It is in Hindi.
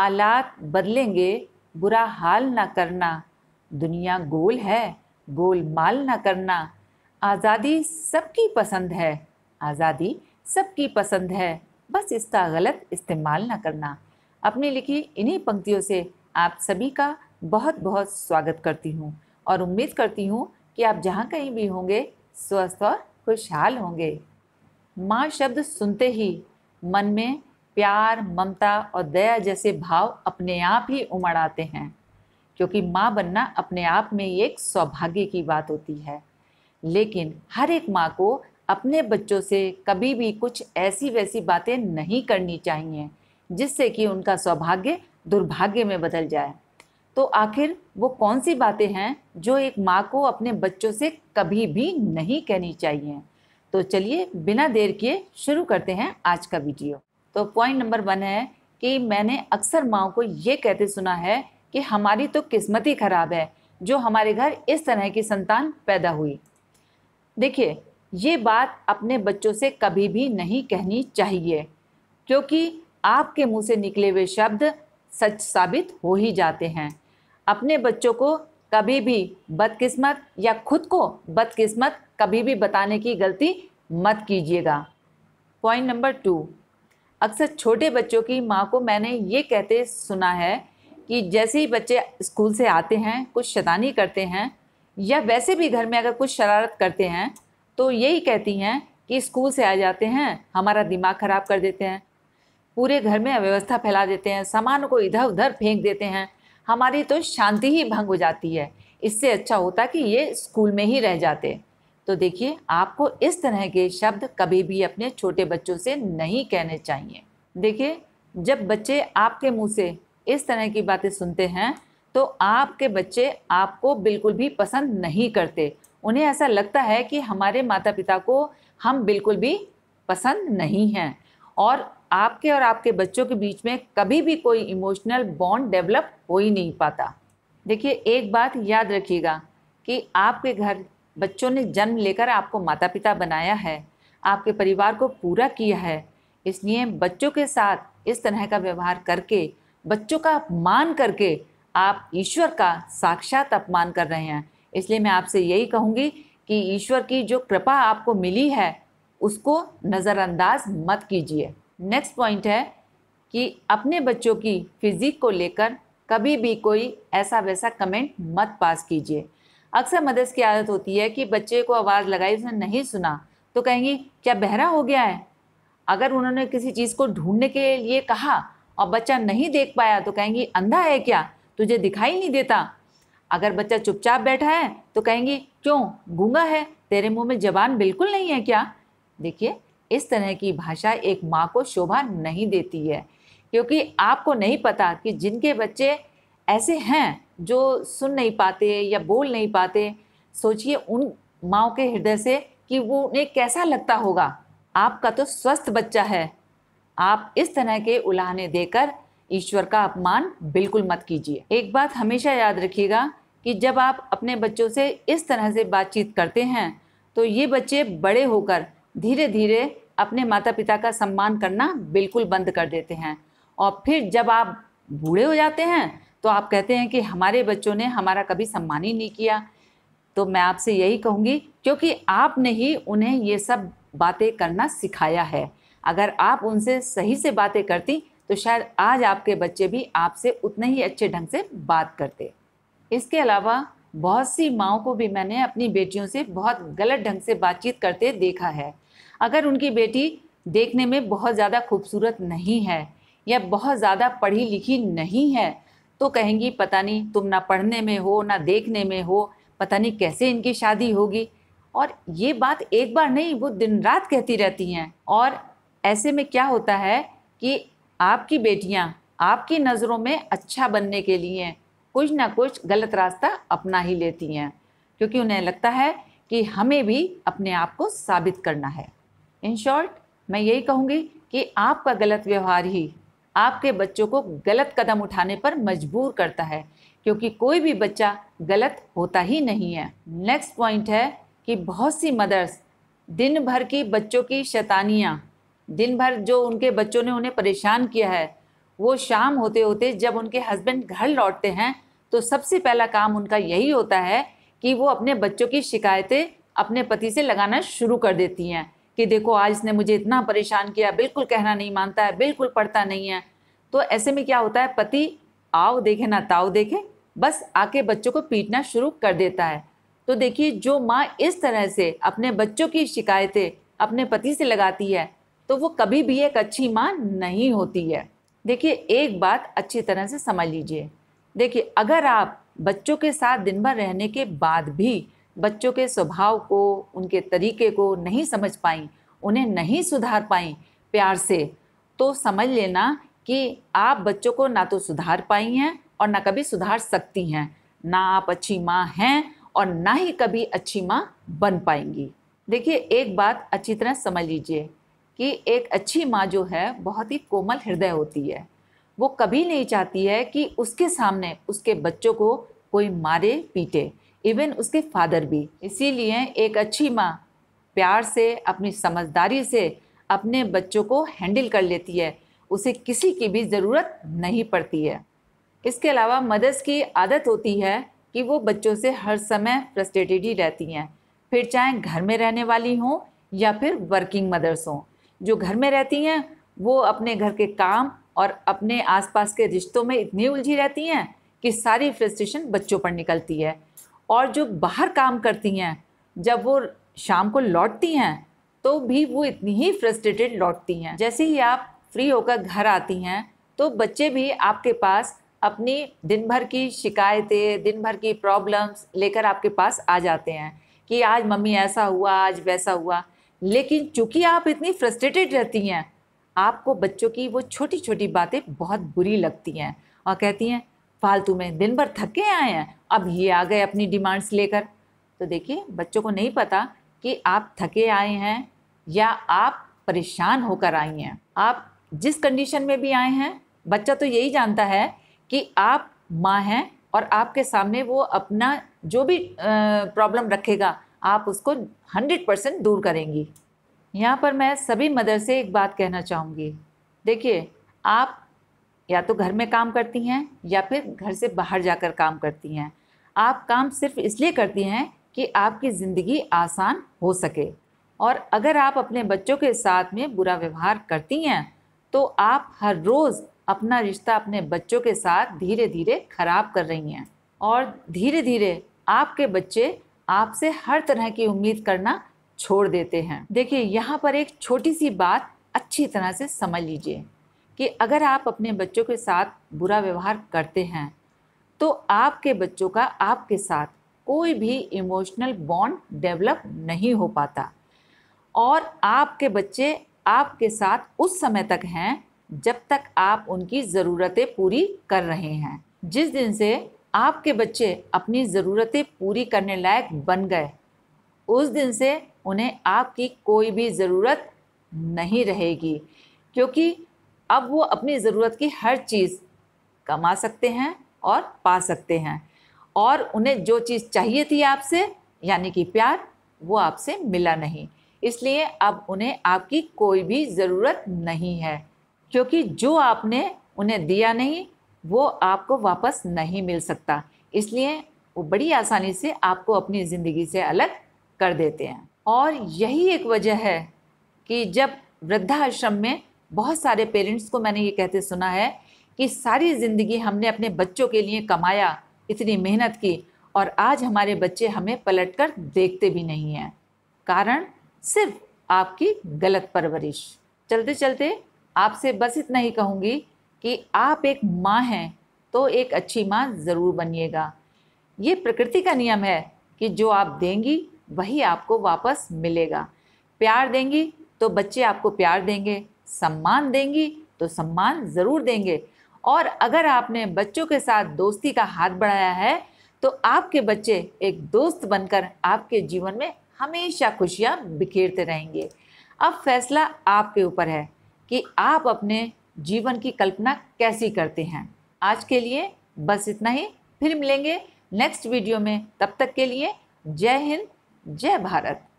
हालात बदलेंगे बुरा हाल ना करना दुनिया गोल है गोल माल ना करना आज़ादी सबकी पसंद है आज़ादी सबकी पसंद है बस इसका गलत इस्तेमाल ना करना अपनी लिखी इन्हीं पंक्तियों से आप सभी का बहुत बहुत स्वागत करती हूँ और उम्मीद करती हूँ कि आप जहाँ कहीं भी होंगे स्वस्थ और खुशहाल होंगे माँ शब्द सुनते ही मन में प्यार ममता और दया जैसे भाव अपने आप ही उमड़ आते हैं क्योंकि माँ बनना अपने आप में एक सौभाग्य की बात होती है लेकिन हर एक माँ को अपने बच्चों से कभी भी कुछ ऐसी वैसी बातें नहीं करनी चाहिए जिससे कि उनका सौभाग्य दुर्भाग्य में बदल जाए तो आखिर वो कौन सी बातें हैं जो एक माँ को अपने बच्चों से कभी भी नहीं कहनी चाहिए तो चलिए बिना देर किए शुरू करते हैं आज का वीडियो तो पॉइंट नंबर वन है कि मैंने अक्सर माओ को ये कहते सुना है कि हमारी तो किस्मत ही खराब है जो हमारे घर इस तरह की संतान पैदा हुई देखिए ये बात अपने बच्चों से कभी भी नहीं कहनी चाहिए क्योंकि आपके मुंह से निकले हुए शब्द सच साबित हो ही जाते हैं अपने बच्चों को कभी भी बदकिस्मत या खुद को बदकिस्मत कभी भी बताने की गलती मत कीजिएगा पॉइंट नंबर टू अक्सर छोटे बच्चों की माँ को मैंने ये कहते सुना है कि जैसे ही बच्चे स्कूल से आते हैं कुछ शैतानी करते हैं या वैसे भी घर में अगर कुछ शरारत करते हैं तो यही कहती हैं कि स्कूल से आ जाते हैं हमारा दिमाग ख़राब कर देते हैं पूरे घर में अव्यवस्था फैला देते हैं सामान को इधर उधर फेंक देते हैं हमारी तो शांति ही भंग हो जाती है इससे अच्छा होता कि ये स्कूल में ही रह जाते तो देखिए आपको इस तरह के शब्द कभी भी अपने छोटे बच्चों से नहीं कहने चाहिए देखिए जब बच्चे आपके मुंह से इस तरह की बातें सुनते हैं तो आपके बच्चे आपको बिल्कुल भी पसंद नहीं करते उन्हें ऐसा लगता है कि हमारे माता पिता को हम बिल्कुल भी पसंद नहीं हैं और आपके और आपके बच्चों के बीच में कभी भी कोई इमोशनल बॉन्ड डेवलप हो ही नहीं पाता देखिए एक बात याद रखिएगा कि आपके घर बच्चों ने जन्म लेकर आपको माता पिता बनाया है आपके परिवार को पूरा किया है इसलिए बच्चों के साथ इस तरह का व्यवहार करके बच्चों का अपमान करके आप ईश्वर का साक्षात अपमान कर रहे हैं इसलिए मैं आपसे यही कहूँगी कि ईश्वर की जो कृपा आपको मिली है उसको नज़रअंदाज मत कीजिए नेक्स्ट पॉइंट है कि अपने बच्चों की फिज़िक को लेकर कभी भी कोई ऐसा वैसा कमेंट मत पास कीजिए अक्सर मदर्स की आदत होती है कि बच्चे को आवाज़ लगाई उसने नहीं सुना तो कहेंगी क्या बहरा हो गया है अगर उन्होंने किसी चीज़ को ढूंढने के लिए कहा और बच्चा नहीं देख पाया तो कहेंगी अंधा है क्या तुझे दिखाई नहीं देता अगर बच्चा चुपचाप बैठा है तो कहेंगी क्यों गूंगा है तेरे मुंह में जबान बिल्कुल नहीं है क्या देखिए इस तरह की भाषा एक माँ को शोभा नहीं देती है क्योंकि आपको नहीं पता कि जिनके बच्चे ऐसे हैं जो सुन नहीं पाते या बोल नहीं पाते सोचिए उन माओ के हृदय से कि वो उन्हें कैसा लगता होगा आपका तो स्वस्थ बच्चा है आप इस तरह के उलाहने देकर ईश्वर का अपमान बिल्कुल मत कीजिए एक बात हमेशा याद रखिएगा कि जब आप अपने बच्चों से इस तरह से बातचीत करते हैं तो ये बच्चे बड़े होकर धीरे धीरे अपने माता पिता का सम्मान करना बिल्कुल बंद कर देते हैं और फिर जब आप बूढ़े हो जाते हैं तो आप कहते हैं कि हमारे बच्चों ने हमारा कभी सम्मान ही नहीं किया तो मैं आपसे यही कहूँगी क्योंकि आपने ही उन्हें ये सब बातें करना सिखाया है अगर आप उनसे सही से बातें करती तो शायद आज आपके बच्चे भी आपसे उतने ही अच्छे ढंग से बात करते इसके अलावा बहुत सी माओ को भी मैंने अपनी बेटियों से बहुत गलत ढंग से बातचीत करते देखा है अगर उनकी बेटी देखने में बहुत ज़्यादा खूबसूरत नहीं है या बहुत ज़्यादा पढ़ी लिखी नहीं है तो कहेंगी पता नहीं तुम ना पढ़ने में हो ना देखने में हो पता नहीं कैसे इनकी शादी होगी और ये बात एक बार नहीं वो दिन रात कहती रहती हैं और ऐसे में क्या होता है कि आपकी बेटियाँ आपकी नज़रों में अच्छा बनने के लिए कुछ ना कुछ गलत रास्ता अपना ही लेती हैं क्योंकि उन्हें लगता है कि हमें भी अपने आप को साबित करना है इन शॉर्ट मैं यही कहूँगी कि आपका गलत व्यवहार ही आपके बच्चों को गलत कदम उठाने पर मजबूर करता है क्योंकि कोई भी बच्चा गलत होता ही नहीं है नेक्स्ट पॉइंट है कि बहुत सी मदर्स दिन भर की बच्चों की शैतानियाँ दिन भर जो उनके बच्चों ने उन्हें परेशान किया है वो शाम होते होते जब उनके हस्बैंड घर लौटते हैं तो सबसे पहला काम उनका यही होता है कि वो अपने बच्चों की शिकायतें अपने पति से लगाना शुरू कर देती हैं कि देखो आज इसने मुझे इतना परेशान किया बिल्कुल कहना नहीं मानता है बिल्कुल पढ़ता नहीं है तो ऐसे में क्या होता है पति आओ देखे ना ताओ देखे बस आके बच्चों को पीटना शुरू कर देता है तो देखिए जो माँ इस तरह से अपने बच्चों की शिकायतें अपने पति से लगाती है तो वो कभी भी एक अच्छी माँ नहीं होती है देखिए एक बात अच्छी तरह से समझ लीजिए देखिए अगर आप बच्चों के साथ दिन भर रहने के बाद भी बच्चों के स्वभाव को उनके तरीके को नहीं समझ पाई उन्हें नहीं सुधार पाई प्यार से तो समझ लेना कि आप बच्चों को ना तो सुधार पाई हैं और ना कभी सुधार सकती हैं ना आप अच्छी माँ हैं और ना ही कभी अच्छी माँ बन पाएंगी देखिए एक बात अच्छी तरह समझ लीजिए कि एक अच्छी माँ जो है बहुत ही कोमल हृदय होती है वो कभी नहीं चाहती है कि उसके सामने उसके बच्चों को कोई मारे पीटे इवन उसके फादर भी इसीलिए एक अच्छी माँ प्यार से अपनी समझदारी से अपने बच्चों को हैंडल कर लेती है उसे किसी की भी ज़रूरत नहीं पड़ती है इसके अलावा मदर्स की आदत होती है कि वो बच्चों से हर समय फ्रस्ट्रेटेड ही रहती हैं फिर चाहे घर में रहने वाली हों या फिर वर्किंग मदर्स हों जो घर में रहती हैं वो अपने घर के काम और अपने आसपास के रिश्तों में इतनी उलझी रहती हैं कि सारी फ्रस्ट्रेशन बच्चों पर निकलती है और जो बाहर काम करती हैं जब वो शाम को लौटती हैं तो भी वो इतनी ही फ्रस्ट्रेटेड लौटती हैं जैसे ही आप फ्री होकर घर आती हैं तो बच्चे भी आपके पास अपनी दिन भर की शिकायतें दिन भर की प्रॉब्लम्स लेकर आपके पास आ जाते हैं कि आज मम्मी ऐसा हुआ आज वैसा हुआ लेकिन चूंकि आप इतनी फ्रस्ट्रेटेड रहती हैं आपको बच्चों की वो छोटी छोटी बातें बहुत बुरी लगती हैं और कहती हैं फालतू में दिन भर थके आए हैं अब ये आ गए अपनी डिमांड्स लेकर तो देखिए बच्चों को नहीं पता कि आप थके आए हैं या आप परेशान होकर आई हैं आप जिस कंडीशन में भी आए हैं बच्चा तो यही जानता है कि आप माँ हैं और आपके सामने वो अपना जो भी प्रॉब्लम रखेगा आप उसको हंड्रेड परसेंट दूर करेंगी यहाँ पर मैं सभी मदर से एक बात कहना चाहूँगी देखिए आप या तो घर में काम करती हैं या फिर घर से बाहर जाकर काम करती हैं आप काम सिर्फ इसलिए करती हैं कि आपकी ज़िंदगी आसान हो सके और अगर आप अपने बच्चों के साथ में बुरा व्यवहार करती हैं तो आप हर रोज़ अपना रिश्ता अपने बच्चों के साथ धीरे धीरे ख़राब कर रही हैं और धीरे धीरे आपके बच्चे आपसे हर तरह की उम्मीद करना छोड़ देते हैं देखिए यहाँ पर एक छोटी सी बात अच्छी तरह से समझ लीजिए कि अगर आप अपने बच्चों के साथ बुरा व्यवहार करते हैं तो आपके बच्चों का आपके साथ कोई भी इमोशनल बॉन्ड डेवलप नहीं हो पाता और आपके बच्चे आपके साथ उस समय तक हैं जब तक आप उनकी ज़रूरतें पूरी कर रहे हैं जिस दिन से आपके बच्चे अपनी ज़रूरतें पूरी करने लायक बन गए उस दिन से उन्हें आपकी कोई भी ज़रूरत नहीं रहेगी क्योंकि अब वो अपनी ज़रूरत की हर चीज़ कमा सकते हैं और पा सकते हैं और उन्हें जो चीज़ चाहिए थी आपसे यानी कि प्यार वो आपसे मिला नहीं इसलिए अब उन्हें आपकी कोई भी ज़रूरत नहीं है क्योंकि जो आपने उन्हें दिया नहीं वो आपको वापस नहीं मिल सकता इसलिए वो बड़ी आसानी से आपको अपनी ज़िंदगी से अलग कर देते हैं और यही एक वजह है कि जब वृद्धाश्रम में बहुत सारे पेरेंट्स को मैंने ये कहते सुना है कि सारी ज़िंदगी हमने अपने बच्चों के लिए कमाया इतनी मेहनत की और आज हमारे बच्चे हमें पलट कर देखते भी नहीं हैं कारण सिर्फ आपकी गलत परवरिश चलते चलते आपसे बस इतना ही कहूँगी कि आप एक माँ हैं तो एक अच्छी माँ ज़रूर बनिएगा ये प्रकृति का नियम है कि जो आप देंगी वही आपको वापस मिलेगा प्यार देंगी तो बच्चे आपको प्यार देंगे सम्मान देंगी तो सम्मान ज़रूर देंगे और अगर आपने बच्चों के साथ दोस्ती का हाथ बढ़ाया है तो आपके बच्चे एक दोस्त बनकर आपके जीवन में हमेशा खुशियाँ बिखेरते रहेंगे अब फैसला आपके ऊपर है कि आप अपने जीवन की कल्पना कैसी करते हैं आज के लिए बस इतना ही फिर मिलेंगे नेक्स्ट वीडियो में तब तक के लिए जय हिंद जय भारत